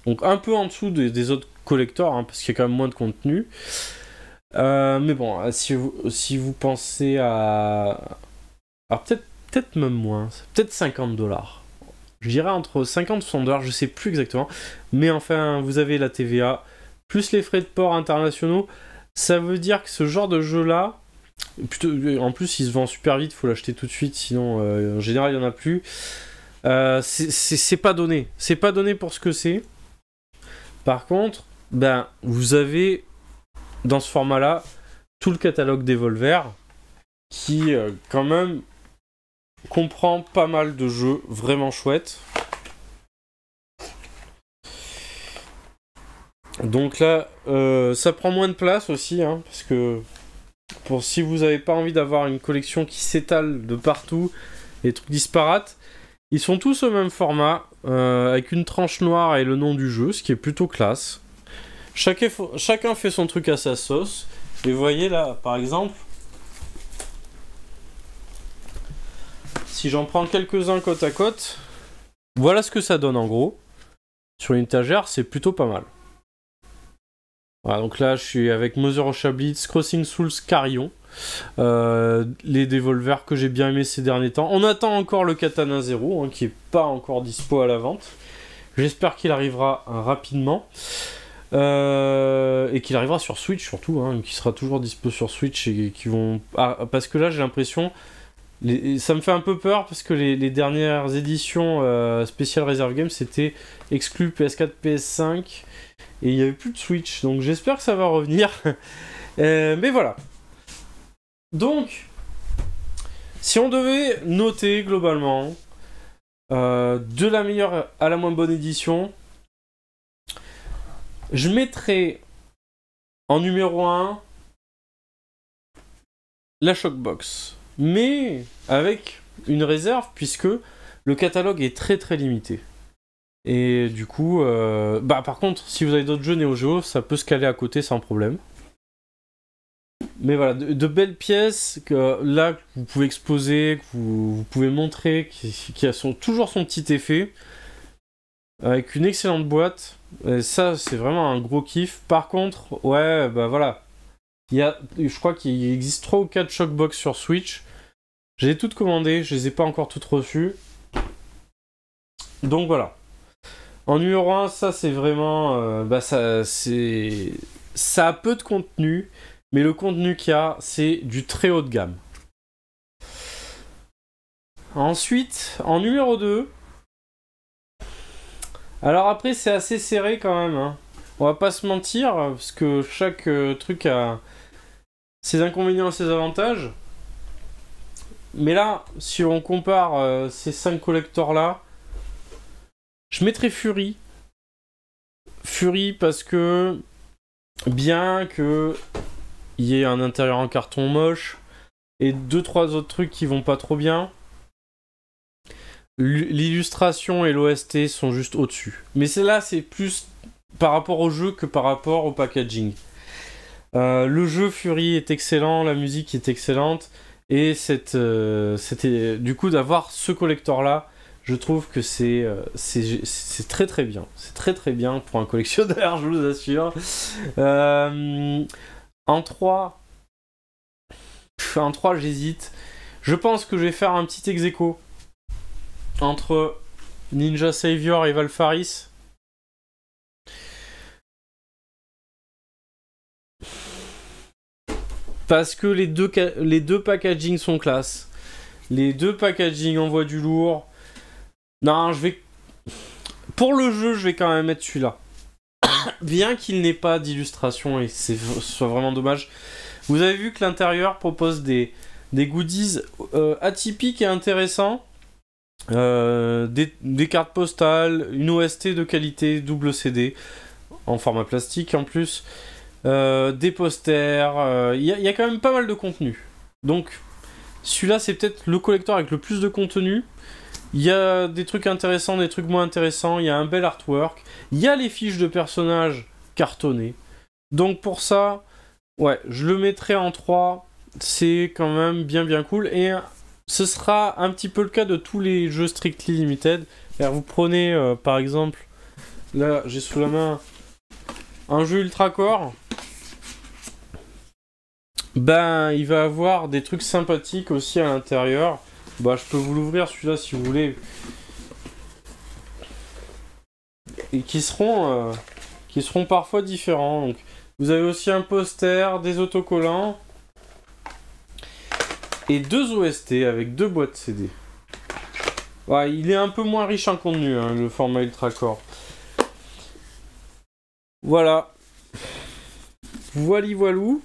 Speaker 1: Donc un peu en dessous des, autres collecteurs, hein, parce qu'il y a quand même moins de contenu. Euh, mais bon, euh, si vous, si vous pensez à... Alors peut-être peut même moins, peut-être 50 dollars. Je dirais entre 50 et 60 dollars, je sais plus exactement. Mais enfin, vous avez la TVA, plus les frais de port internationaux, ça veut dire que ce genre de jeu-là, en plus il se vend super vite, faut l'acheter tout de suite, sinon euh, en général il n'y en a plus. Euh, c'est pas donné, c'est pas donné pour ce que c'est. Par contre, ben vous avez dans ce format-là tout le catalogue d'Evolver qui euh, quand même comprend pas mal de jeux vraiment chouettes. Donc là, euh, ça prend moins de place aussi, hein, parce que pour si vous n'avez pas envie d'avoir une collection qui s'étale de partout, des trucs disparates, ils sont tous au même format, euh, avec une tranche noire et le nom du jeu, ce qui est plutôt classe. Chaque chacun fait son truc à sa sauce. Et vous voyez là, par exemple, si j'en prends quelques-uns côte à côte, voilà ce que ça donne en gros. Sur une étagère, c'est plutôt pas mal. Voilà, donc là, je suis avec Mother of Crossing Souls, Carillon. Euh, les Devolvers que j'ai bien aimés ces derniers temps. On attend encore le Katana 0, hein, qui est pas encore dispo à la vente. J'espère qu'il arrivera hein, rapidement. Euh, et qu'il arrivera sur Switch surtout, hein, qui sera toujours dispo sur Switch et, qui vont. Ah, parce que là, j'ai l'impression. Ça me fait un peu peur parce que les, dernières éditions euh, spéciales Reserve Games c'était exclu PS4, PS5 et il n'y avait plus de Switch, donc j'espère que ça va revenir. *laughs* Euh, mais voilà. Donc, si on devait noter globalement euh, de la meilleure à la moins bonne édition, je mettrais en numéro 1 la Shockbox. Mais avec une réserve puisque le catalogue est très très limité. Et du coup, euh, bah par contre, si vous avez d'autres jeux Neo Geo, ça peut se caler à côté sans problème. Mais voilà, de, belles pièces que là que vous pouvez exposer, que vous, pouvez montrer, qui, a toujours son petit effet, avec une excellente boîte. ça, c'est vraiment un gros kiff. Par contre, ouais, bah voilà, il y a, je crois qu'il existe 3 ou 4 Shockbox sur Switch. J'ai toutes commandées, je les ai pas encore toutes reçues. Donc voilà. En numéro 1, ça c'est vraiment. Euh, bah, ça, ça a peu de contenu, mais le contenu qu'il y a, c'est du très haut de gamme. Ensuite, en numéro 2. Alors après, c'est assez serré quand même. Hein. On va pas se mentir, parce que chaque euh, truc a ses inconvénients et ses avantages. Mais là, si on compare euh, ces 5 collecteurs là, je mettrais Fury. Fury parce que bien que il y ait un intérieur en carton moche et deux trois autres trucs qui vont pas trop bien, l'illustration et l'OST sont juste au-dessus. Mais c'est là, c'est plus par rapport au jeu que par rapport au packaging. Euh, le jeu Fury est excellent, la musique est excellente, et euh, c'était du coup d'avoir ce collector là, je trouve que c'est euh, c'est très très bien. C'est très très bien pour un collectionneur, *laughs* je vous assure. Euh, en 3, en 3 j'hésite. Je pense que je vais faire un petit ex entre Ninja Savior et Valfaris. Parce que les deux, les deux packagings sont classe. Les deux packagings envoient du lourd. Non, je vais. Pour le jeu, je vais quand même mettre celui-là. *coughs* Bien qu'il n'ait pas d'illustration et c'est soit vraiment dommage. Vous avez vu que l'intérieur propose des, des goodies euh, atypiques et intéressants. Euh, des, cartes postales, une OST de qualité, double CD, en format plastique en plus, euh, des posters, il y, y, a quand même pas mal de contenu. Donc celui-là c'est peut-être le collecteur avec le plus de contenu, il y a des trucs intéressants, des trucs moins intéressants. Il y a un bel artwork. Il y a les fiches de personnages cartonnées. Donc pour ça, ouais, je le mettrai en 3. C'est quand même bien bien cool. Et ce sera un petit peu le cas de tous les jeux Strictly Limited. vous prenez euh, par exemple, là j'ai sous la main un jeu ultra core. Ben il va avoir des trucs sympathiques aussi à l'intérieur. Bah, je peux vous l'ouvrir celui-là si vous voulez. Et qui seront, euh, qui seront parfois différents. Donc, vous avez aussi un poster, des autocollants et deux OST avec deux boîtes CD. il est un peu moins riche en contenu, hein, le format UltraCore. Voilà. Voili voilou.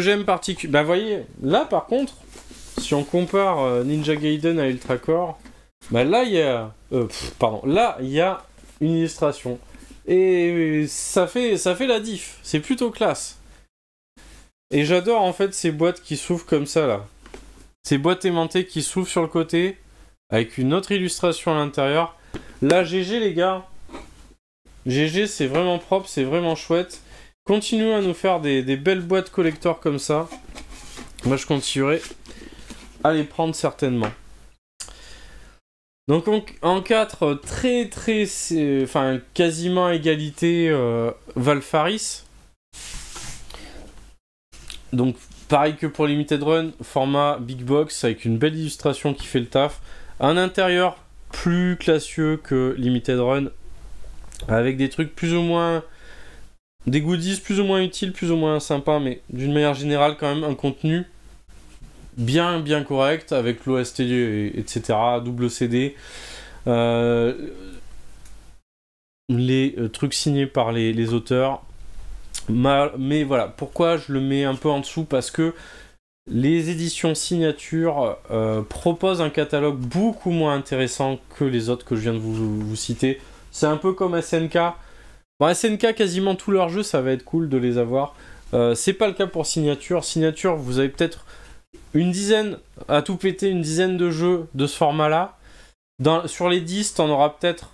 Speaker 1: j'aime particulièrement. Bah, voyez, là par contre, si on compare euh, Ninja Gaiden à Ultra Core, bah là il y a. Euh, pardon, là il y a une illustration. Et ça fait, ça fait la diff. C'est plutôt classe. Et j'adore en fait ces boîtes qui s'ouvrent comme ça là. Ces boîtes aimantées qui s'ouvrent sur le côté avec une autre illustration à l'intérieur. Là, GG les gars. GG, c'est vraiment propre, c'est vraiment chouette. Continuez à nous faire des, belles boîtes collector comme ça. Moi, je continuerai à les prendre certainement. Donc en, 4, très très... Euh, enfin, quasiment égalité euh, Valfaris. Donc pareil que pour Limited Run, format big box avec une belle illustration qui fait le taf. Un intérieur plus classieux que Limited Run, avec des trucs plus ou moins des goodies plus ou moins utiles, plus ou moins sympas, mais d'une manière générale quand même un contenu bien bien correct avec l'OST etc double CD euh, les euh, trucs signés par les, auteurs mais voilà pourquoi je le mets un peu en dessous parce que les éditions signature euh, proposent un catalogue beaucoup moins intéressant que les autres que je viens de vous, vous citer c'est un peu comme SNK SNK, quasiment tous leurs jeux, ça va être cool de les avoir. Euh, c'est pas le cas pour Signature. Signature, vous avez peut-être une dizaine, à tout péter, une dizaine de jeux de ce format-là. Sur les 10, t'en auras peut-être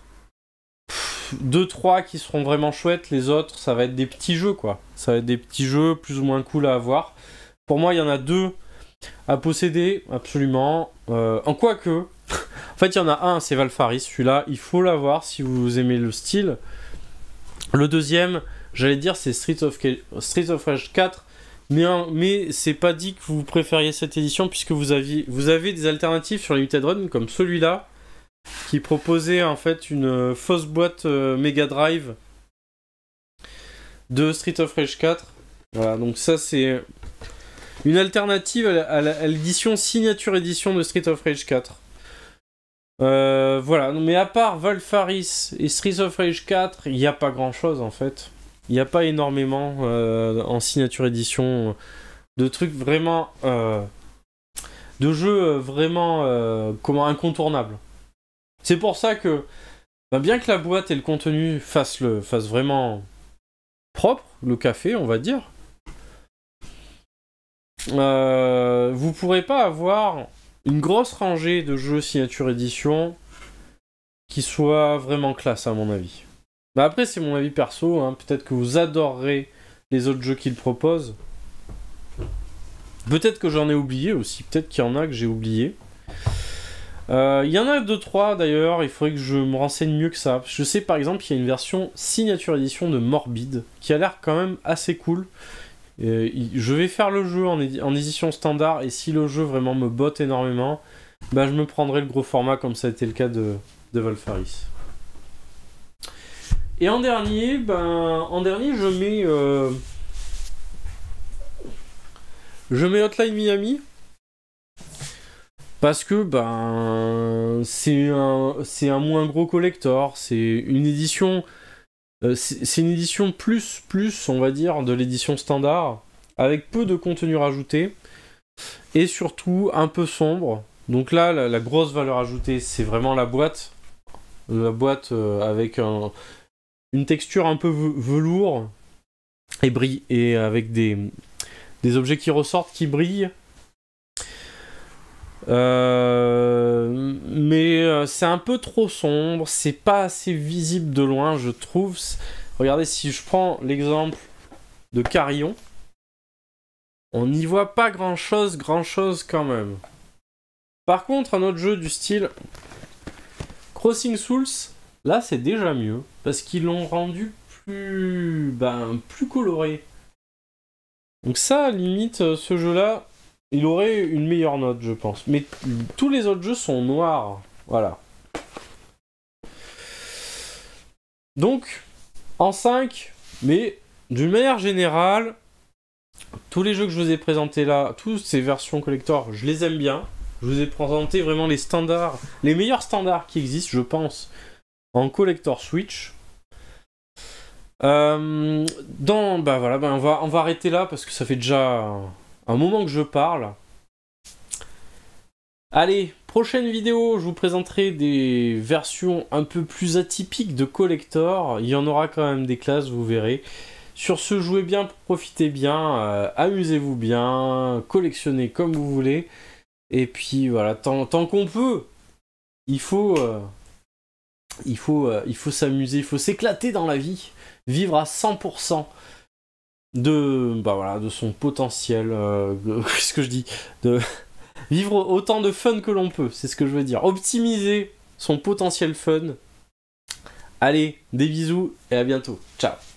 Speaker 1: 2-3 qui seront vraiment chouettes. Les autres, ça va être des petits jeux, quoi. Ça va être des petits jeux plus ou moins cool à avoir. Pour moi, il y en a deux à posséder, absolument. Euh, en quoi que, *laughs* en fait, il y en a un, c'est Valfaris. Celui-là, il faut l'avoir si vous aimez le style. Le deuxième, j'allais dire, c'est Street of, Street of Rage 4. Mais, mais c'est pas dit que vous préfériez cette édition puisque vous, vous avez des alternatives sur Limited Run comme celui-là qui proposait en fait une euh, fausse boîte euh, Mega Drive de Street of Rage 4. Voilà, donc ça c'est une alternative à l'édition signature édition de Street of Rage 4. Euh, voilà, mais à part Volfaris et Streets of Rage 4, il n'y a pas grand chose en fait. Il n'y a pas énormément euh, en signature édition euh, de trucs vraiment. de jeux vraiment. comment incontournables. C'est pour ça que. Bah, bien que la boîte et le contenu fassent, le, fasse vraiment propre, le café, on va dire. vous pourrez pas avoir une grosse rangée de jeux signature édition qui soit vraiment classe à mon avis. Mais bah, après c'est mon avis perso, hein. peut-être que vous adorerez les autres jeux qu'il propose. Peut-être que j'en ai oublié aussi, peut-être qu'il y en a que j'ai oublié. Euh, il y en a deux trois d'ailleurs, il faudrait que je me renseigne mieux que ça. Je sais par exemple qu'il y a une version signature édition de Morbid qui a l'air quand même assez cool euh, je vais faire le jeu en, édition standard et si le jeu vraiment me botte énormément, bah, je me prendrai le gros format comme ça a été le cas de, Valfaris. Et en dernier, ben, en dernier, je mets, euh, je mets Hotline Miami parce que ben c'est un, un moins gros collector, c'est une édition euh, c'est une édition plus, plus, on va dire, de l'édition standard, avec peu de contenu rajouté, et surtout un peu sombre. Donc là, la, grosse valeur ajoutée, c'est vraiment la boîte. La boîte euh, avec une texture un peu velours et, et avec des, des objets qui ressortent, qui brillent, euh, mais euh, c'est un peu trop sombre, c'est pas assez visible de loin, je trouve. Regardez, si je prends l'exemple de Carillon, on n'y voit pas grand chose, grand chose quand même. Par contre, un autre jeu du style Crossing Souls, là c'est déjà mieux parce qu'ils l'ont rendu plus, ben, plus coloré. Donc, ça, limite, euh, ce jeu là il aurait une meilleure note, je pense. Mais tous les autres jeux sont noirs. Voilà. Donc, en 5, mais d'une manière générale, tous les jeux que je vous ai présentés là, toutes ces versions collector, je les aime bien. Je vous ai présenté vraiment les standards, les meilleurs standards qui existent, je pense, en collector Switch. Euh, dans, bah voilà, bah on, va, on va arrêter là parce que ça fait déjà un moment que je parle. Allez, prochaine vidéo, je vous présenterai des versions un peu plus atypiques de collector. Il y en aura quand même des classes, vous verrez. Sur ce, jouez bien, profitez bien, euh, amusez-vous bien, collectionnez comme vous voulez. Et puis voilà, tant, tant qu'on peut, il faut, euh, il faut, euh, il faut s'amuser, il faut s'éclater dans la vie, vivre à 100% de, bah voilà, de son potentiel, euh, *laughs* qu'est-ce que je dis De *laughs* vivre autant de fun que l'on peut, c'est ce que je veux dire. Optimiser son potentiel fun. Allez, des bisous et à bientôt. Ciao